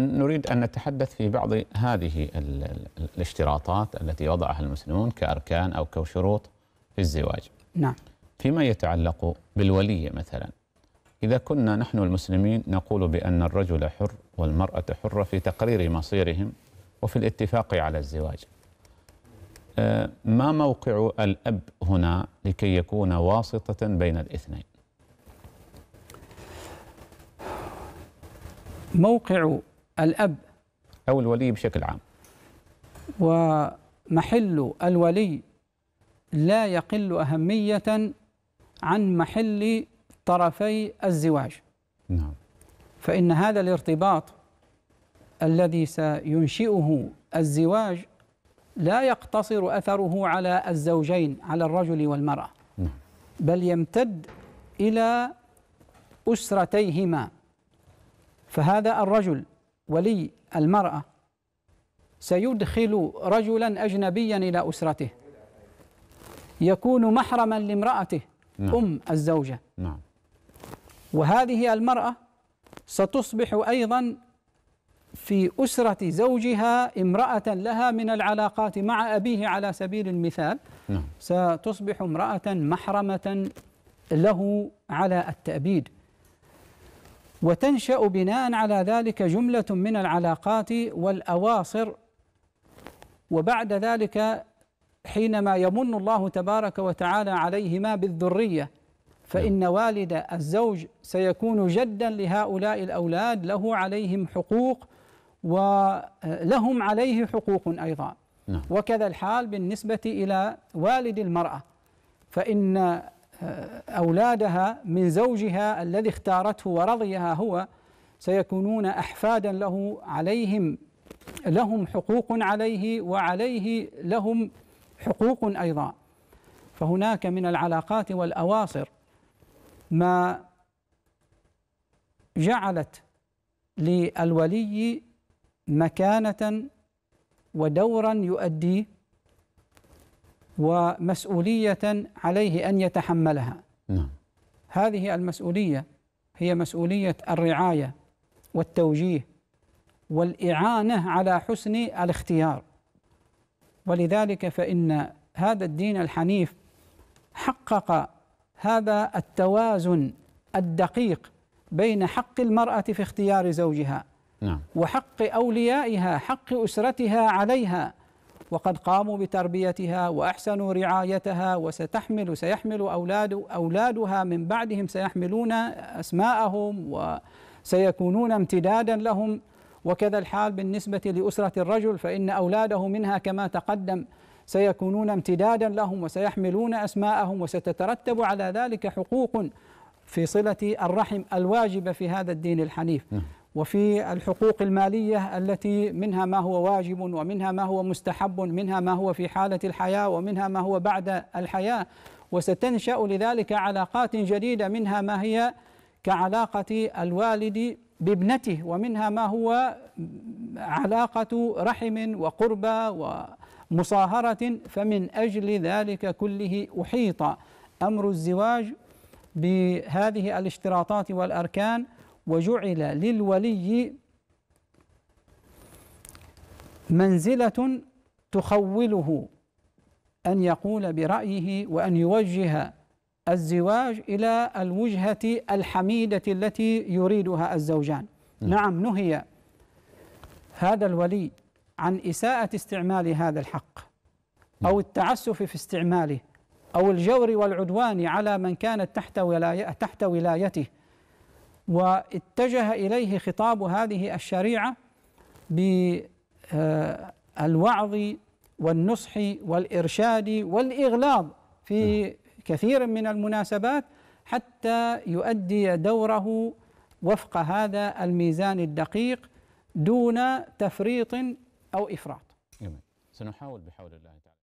نريد أن نتحدث في بعض هذه الاشتراطات التي وضعها المسلمون كأركان أو كشروط في الزواج نعم فيما يتعلق بالولية مثلا إذا كنا نحن المسلمين نقول بأن الرجل حر والمرأة حرة في تقرير مصيرهم وفي الاتفاق على الزواج آه، ما موقع الأب هنا لكي يكون واسطة بين الاثنين موقع الأب أو الولي بشكل عام ومحل الولي لا يقل أهمية عن محل طرفي الزواج نعم فإن هذا الارتباط الذي سينشئه الزواج لا يقتصر أثره على الزوجين على الرجل والمرأة نعم. بل يمتد إلى أسرتيهما فهذا الرجل ولي المرأة سيدخل رجلا أجنبيا إلى أسرته يكون محرما لامرأته نعم. أم الزوجة نعم. وهذه المرأة ستصبح أيضا في أسرة زوجها امرأة لها من العلاقات مع أبيه على سبيل المثال نعم. ستصبح امرأة محرمة له على التأبيد وتنشا بناء على ذلك جمله من العلاقات والاواصر وبعد ذلك حينما يمن الله تبارك وتعالى عليهما بالذريه فان نعم. والد الزوج سيكون جدا لهؤلاء الاولاد له عليهم حقوق ولهم عليه حقوق ايضا نعم. وكذا الحال بالنسبه الى والد المراه فان أولادها من زوجها الذي اختارته ورضيها هو سيكونون أحفادا له عليهم لهم حقوق عليه وعليه لهم حقوق أيضا فهناك من العلاقات والأواصر ما جعلت للولي مكانة ودورا يؤديه ومسؤولية عليه أن يتحملها نعم. هذه المسؤولية هي مسؤولية الرعاية والتوجيه والإعانة على حسن الاختيار ولذلك فإن هذا الدين الحنيف حقق هذا التوازن الدقيق بين حق المرأة في اختيار زوجها نعم. وحق أوليائها حق أسرتها عليها وقد قاموا بتربيتها وأحسنوا رعايتها وستحمل سيحمل أولاد أولادها من بعدهم سيحملون أسماءهم وسيكونون امتدادا لهم وكذا الحال بالنسبة لأسرة الرجل فإن أولاده منها كما تقدم سيكونون امتدادا لهم وسيحملون أسماءهم وستترتب على ذلك حقوق في صلة الرحم الواجبة في هذا الدين الحنيف نعم. وفي الحقوق المالية التي منها ما هو واجب ومنها ما هو مستحب منها ما هو في حالة الحياة ومنها ما هو بعد الحياة وستنشأ لذلك علاقات جديدة منها ما هي كعلاقة الوالد بابنته ومنها ما هو علاقة رحم وقربى ومصاهرة فمن أجل ذلك كله أحيط أمر الزواج بهذه الاشتراطات والأركان وجعل للولي منزلة تخوله أن يقول برأيه وأن يوجه الزواج إلى الوجهة الحميدة التي يريدها الزوجان نعم, نعم، نهي هذا الولي عن إساءة استعمال هذا الحق أو نعم. التعسف في استعماله أو الجور والعدوان على من كانت تحت ولاية تحت ولايته واتجه اليه خطاب هذه الشريعه بالوعظ والنصح والارشاد والاغلاظ في نعم. كثير من المناسبات حتى يؤدي دوره وفق هذا الميزان الدقيق دون تفريط او افراط. جميل. سنحاول بحول الله تعالى